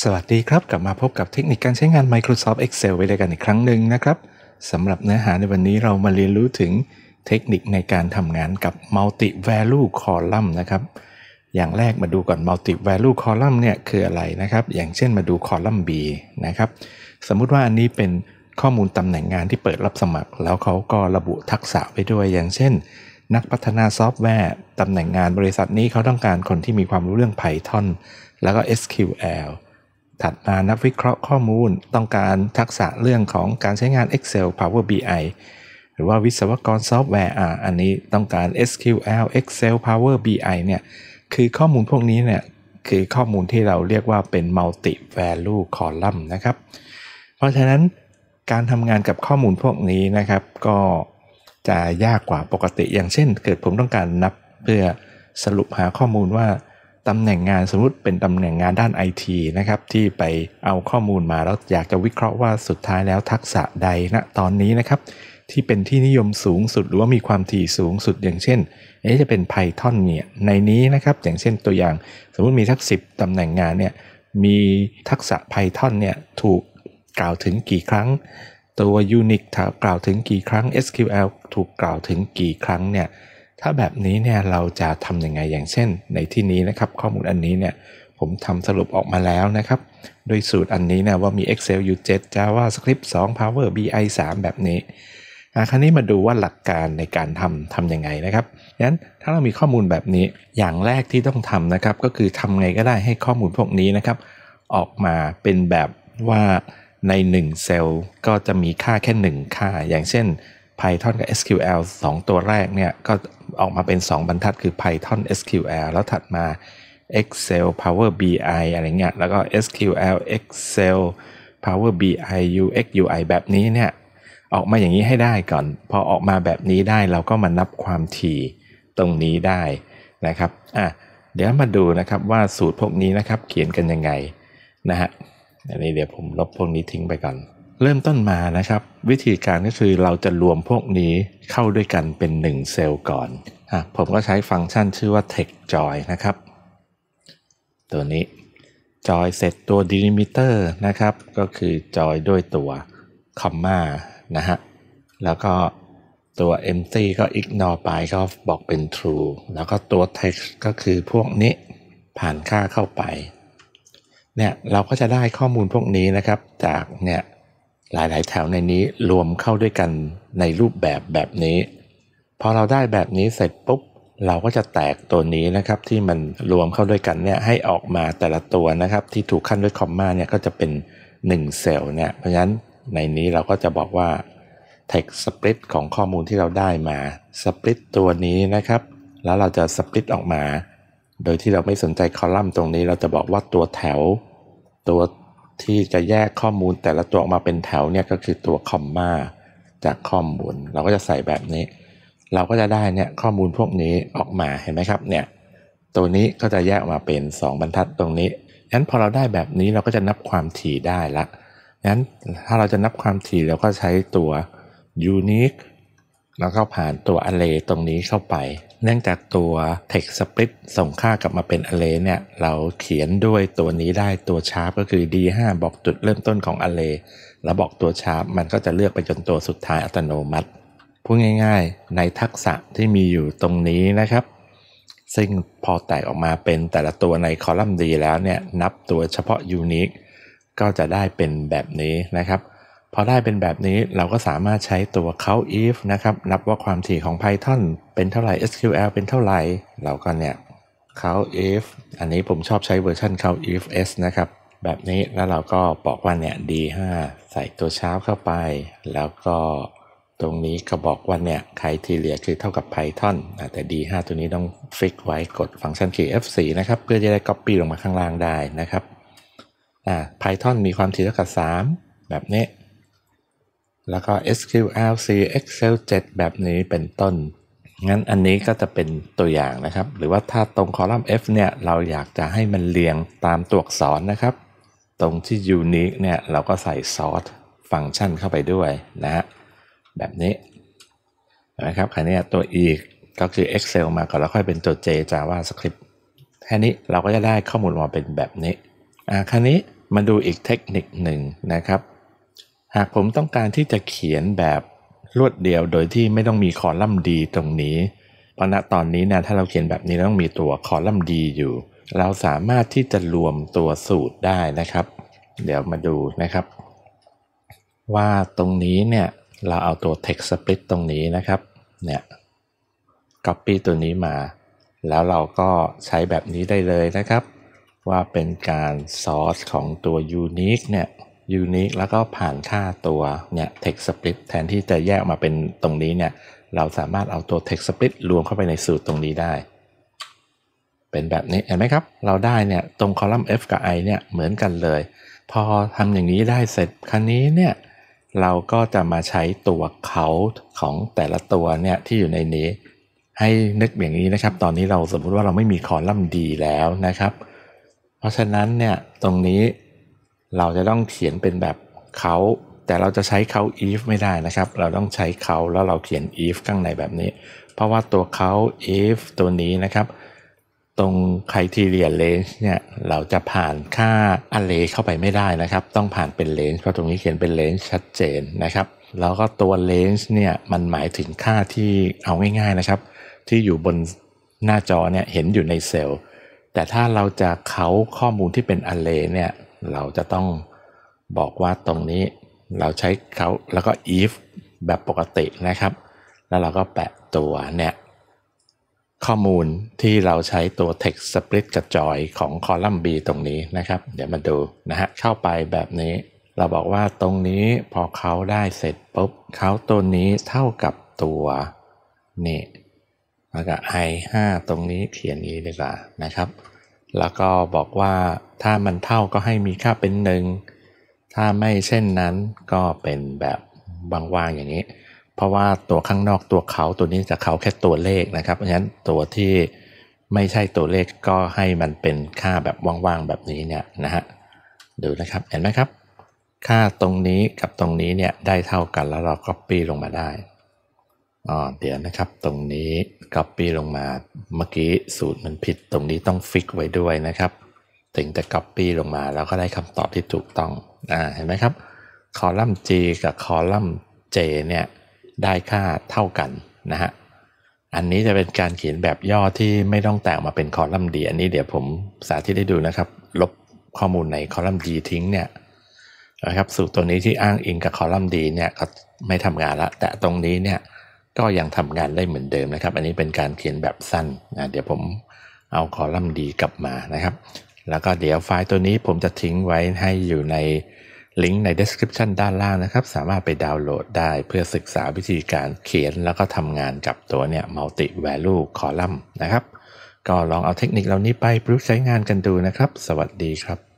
สวัสดีครับ กลับมาพบกับเทคนิคการใช้งาน Microsoft Excel ไว้ด้วยกันอีกครั้งหนึ่งนะครับสำหรับเนื้อหาในวันนี้เรามาเรียนรู้ถึงเทคนิคในการทำงานกับ Multi Value Column นะครับอย่างแรกมาดูก่อน Multi Value Column เนี่ยคืออะไรนะครับ อย่างเช่นมาดู Column B นะครับ สมมุติว่าอันนี้เป็นข้อมูลตำแหน่งงานที่เปิดรับสมัคร แล้วเขาก็ระบุทักษะไว้ด้วยอย่างเช่น นักพัฒนาซอฟต์แวร์ตำแหน่งงานบริษัทนี้เขาต้องการคนที่มีความรู้เรื่อง Python แล้วก็ SQL ถัดมานักวิเคราะห์ข้อมูลต้องการทักษะเรื่องของการใช้งาน Excel Power BI หรือว่าวิศวกรซอฟต์แวร์ อ่ะอันนี้ต้องการ SQL Excel Power BI เนี่ย คือข้อมูลพวกนี้เนี่ย คือข้อมูลที่เราเรียกว่าเป็น multi value column นะครับ เพราะฉะนั้น การทำงานกับข้อมูลพวกนี้นะครับ ก็จะยากกว่าปกติ อย่างเช่น เกิดผมต้องการนับเพื่อสรุปหาข้อมูลว่าตำแหน่งงานสมมติเป็นตำแหน่งงานด้านไอทีนะครับที่ไปเอาข้อมูลมาแล้วอยากจะวิเคราะห์ว่าสุดท้ายแล้วทักษะใดณนะตอนนี้นะครับ ที่เป็นที่นิยมสูงสุดหรือว่ามีความถี่สูงสุดอย่างเช่นเอ๊จะเป็น Python เนี่ยในนี้นะครับอย่างเช่นตัวอย่างสมมติมีทักษิบตำแหน่งงานเนี่ยมีทักษะ Python เนี่ยถูกกล่าวถึงกี่ครั้งตัว Unix กล่าวถึงกี่ครั้ง SQL ถูกกล่าวถึงกี่ครั้งเนี่ยถ้าแบบนี้เนี่ยเราจะทำยังไงอย่างเช่น ในที่นี้นะครับ ข้อมูลอันนี้เนี่ยผมทำสรุปออกมาแล้วนะครับ โดยสูตรอันนี้นะว่ามี Excel U7 JavaScript 2 Power BI 3แบบนี้ะคราวนี้มาดูว่าหลักการในการทำทำยังไงนะครับงั้นถ้าเรามีข้อมูลแบบนี้อย่างแรกที่ต้องทำนะครับ ก็คือทำไงก็ได้ให้ข้อมูลพวกนี้นะครับ ออกมาเป็นแบบว่าใน1เซลล์ก็จะมีค่าแค่1ค่าอย่างเช่น Python กับ SQL 2 ตัวแรกเนี่ยก็ออกมาเป็น 2บรรทัดคือ Python SQL แล้วถัดมา Excel Power BI อะไรเงี้ย แล้วก็ SQL Excel Power BI UX UI แบบนี้เนี่ยออกมาอย่างนี้ให้ได้ก่อน พอออกมาแบบนี้ได้เราก็มานับความถี่ตรงนี้ได้นะครับ อ่ะเดี๋ยวมาดูนะครับว่าสูตรพวกนี้นะครับเขียนกันยังไงนะฮะอันนี้เดี๋ยวผมลบพวกนี้ทิ้งไปก่อนเริ่มต้นมานะครับ วิธีการก็คือเราจะรวมพวกนี้เข้าด้วยกันเป็น 1 เซลล์ก่อนอผมก็ใช้ฟังก์ชันชื่อว่า t e x t j o i นะครับ ตัวนี้จอยเสร็จตัว delimiter นะครับ ก็คือจอยด้วยตัวคอมมานะฮะ แล้วก็ตัว empty ก็ ignore ไปก็บอกเป็น true แล้วก็ตัว text ก็คือพวกนี้ผ่านค่าเข้าไป เนี่ยเราก็จะได้ข้อมูลพวกนี้นะครับจากเนี่ยหลายๆ แถวในนี้รวมเข้าด้วยกันในรูปแบบแบบนี้พอเราได้แบบนี้เสร็จปุ๊บเราก็จะแตกตัวนี้นะครับ ที่มันรวมเข้าด้วยกันเนี่ยให้ออกมาแต่ละตัวนะครับที่ถูกขั้นด้วยคอมมาเนี่ยก็จะเป็น1เซลล์เนี่ยเพราะฉะนั้นในนี้เราก็จะบอกว่า t x t split ของข้อมูลที่เราได้มา split ตัวนี้นะครับ แล้วเราจะ split ออกมา โดยที่เราไม่สนใจคอลัมน์ตรงนี้เราจะบอกว่าตัวแถวตัวที่จะแยกข้อมูลแต่ละตัวออกมาเป็นแถวเนี่ยก็คือตัวคอมมาจากข้อมูล เราก็จะใส่แบบนี้ เราก็จะได้เนี่ยข้อมูลพวกนี้ออกมาเห็นไหมครับ เนี่ย ตัวนี้ก็จะแยกออกมาเป็น 2 บรรทัดตรงนี้งั้นพอเราได้แบบนี้เราก็จะนับความถี่ได้ละงั้นถ้าเราจะนับความถี่เราก็ใช้ตัว unique แล้วก็ผ่านตัว array ตรงนี้เข้าไปเนื่องจากตัว text split ส่งค่ากลับมาเป็น array เนี่ย เราเขียนด้วยตัวนี้ได้ตัวชา a r p ก็คือ d5 บอกจุดเริ่มต้นของ array แล้วบอกตัวชา a r p มันก็จะเลือกไปจนตัวสุดท้ายอัตโนมัติ พูดง่าย ๆ ในทักษะที่มีอยู่ตรงนี้นะครับ ซึ่งพอแตกออกมาเป็นแต่ละตัวในคอลัมน์ d แล้วเนี่ย นับตัวเฉพาะยูนิคก็จะได้เป็นแบบนี้นะครับพอได้เป็นแบบนี้เราก็สามารถใช้ตัว count if นะครับนับว่าความถี่ของ Python เป็นเท่าไหร่ SQL เป็นเท่าไหร่ เราก็เนี่ย count if อันนี้ผมชอบใช้เวอร์ชัน count if s นะครับ แบบนี้แล้วเราก็บอกว่าเนี่ย d5 ใส่ตัวชาร์ปเข้าไป แล้วก็ตรงนี้ก็บอกว่าเนี่ยใครทีเรียคือเท่ากับ Python แต่ d5 ตัวนี้ต้องฟิกไว้กดฟังก์ชันคีย์ f4 นะครับเพื่อจะได้ copy ลงมาข้างล่างได้นะครับ Python มีความถี่เท่ากับ 3 แบบนี้แล้วก็ SQL C Excel 7 แบบนี้เป็นต้น งั้นอันนี้ก็จะเป็นตัวอย่างนะครับ หรือว่าถ้าตรงคอลัมน์ F เนี่ยเราอยากจะให้มันเรียงตามตัวอักษรนะครับ ตรงที่ unique เนี่ยเราก็ใส่ sort ฟังก์ชันเข้าไปด้วยนะฮะแบบนี้นะครับคันนี้ตัว e ก็คือ Excel มาก่อนแล้วค่อยเป็นตัว J JavaScript แค่นี้เราก็จะได้ข้อมูลมาเป็นแบบนี้ อ่าคันนี้มาดูอีกเทคนิคหนึ่งนะครับหากผมต้องการที่จะเขียนแบบรวดเดียวโดยที่ไม่ต้องมีคอลัมน์ดีตรงนี้เพราะณตอนนี้นะถ้าเราเขียนแบบนี้ต้องมีตัวคอลัมน์ดีอยู่ เราสามารถที่จะรวมตัวสูตรได้นะครับ เดี๋ยวมาดูนะครับ ว่าตรงนี้เนี่ยเราเอาตัว text split ตรงนี้นะครับเนี่ย copy ตัวนี้มา แล้วเราก็ใช้แบบนี้ได้เลยนะครับ ว่าเป็นการ source ของตัว unique เนี่ยยูนิคแล้วก็ผ่านค่าตัวเนี่ย text split แทนที่จะแยกมาเป็นตรงนี้เนี่ย เราสามารถเอาตัว text split รวมเข้าไปในสูตรตรงนี้ได้ เป็นแบบนี้ เห็นไหมครับ เราได้เนี่ยตรงคอลัมน์ f กับ i เนี่ยเหมือนกันเลย พอทำอย่างนี้ได้เสร็จครั้นี้เนี่ย เราก็จะมาใช้ตัวเขาของแต่ละตัวเนี่ยที่อยู่ในนี้ ให้นึกอย่างนี้นะครับ ตอนนี้เราสมมุติว่าเราไม่มีคอลัมน์ดีแล้วนะครับ เพราะฉะนั้นเนี่ยตรงนี้เราจะต้องเขียนเป็นแบบเขา แต่เราจะใช้เขา if ไม่ได้นะครับ เราต้องใช้เขา แล้วเราเขียน if ข้างในแบบนี้ เพราะว่าตัวเขา if ตัวนี้นะครับ ตรง criteria range เนี่ย เราจะผ่านค่า array เข้าไปไม่ได้นะครับ ต้องผ่านเป็น range เพราะตรงนี้เขียนเป็น range ชัดเจนนะครับ แล้วก็ตัว range เนี่ย มันหมายถึงค่าที่เอาง่ายๆนะครับ ที่อยู่บนหน้าจอเนี่ย เห็นอยู่ในเซลล์แต่ถ้าเราจะเขาข้อมูลที่เป็น array เนี่ยเราจะต้องบอกว่าตรงนี้เราใช้เขาแล้วก็ if แบบปกตินะครับ แล้วเราก็แปะตัวเนี่ยข้อมูลที่เราใช้ตัว text split กับ join ของคอลัมน์ B ตรงนี้นะครับ เดี๋ยวมาดูนะฮะเข้าไปแบบนี้เราบอกว่าตรงนี้พอเขาได้เสร็จปุ๊บเขาตัวนี้เท่ากับตัว นี่แล้วก็ i 5ตรงนี้เขียนนี้ดีกว่านะครับ แล้วก็บอกว่าถ้ามันเท่าก็ให้มีค่าเป็นหนึ่ง ถ้าไม่เช่นนั้นก็เป็นแบบวางๆอย่างนี้ เพราะว่าตัวข้างนอกตัวเขาตัวนี้จะเขาแค่ตัวเลขนะครับ เพราะฉะนั้นตัวที่ไม่ใช่ตัวเลขก็ให้มันเป็นค่าแบบว่างๆแบบนี้เนี่ยนะฮะดูนะครับ เห็นไหมครับ ค่าตรงนี้กับตรงนี้เนี่ยได้เท่ากันแล้วเราก็ปี้ลงมาได้อ๋อเดี๋ยวนะครับตรงนี้ก็ปี้ลงมาเมื่อกี้สูตรมันผิดตรงนี้ต้องฟิกไว้ด้วยนะครับถึงจะ Copy ลงมาแล้วก็ได้คำตอบที่ถูกต้องอ่าเห็นไหมครับคอลัมน์ G กับคอลัมน์ J เนี่ยได้ค่าเท่ากันนะฮะ อันนี้จะเป็นการเขียนแบบย่อที่ไม่ต้องแตกมาเป็นคอลัมน์ D อันนี้เดี๋ยวผมสาธิตให้ดูนะครับ ลบข้อมูลในคอลัมน์ D ทิ้งเนี่ยนะครับสูตรตัวนี้ที่อ้างอิงกับคอลัมน์ D เนี่ยก็ไม่ทำงานละแต่ตรงนี้เนี่ยก็ยังทำงานได้เหมือนเดิมนะครับ อันนี้เป็นการเขียนแบบสั้นนะเดี๋ยวผมเอาคอลัมน์ D กลับมานะครับแล้วก็เดี๋ยวไฟล์ตัวนี้ผมจะทิ้งไว้ให้อยู่ในลิงก์ใน description ด้านล่างนะครับ สามารถไปดาวน์โหลดได้เพื่อศึกษาวิธีการเขียน แล้วก็ทำงานกับตัวเนี่ย multi value column นะครับ ก็ลองเอาเทคนิคเหล่านี้ไปประุกใช้งานกันดูนะครับ สวัสดีครับ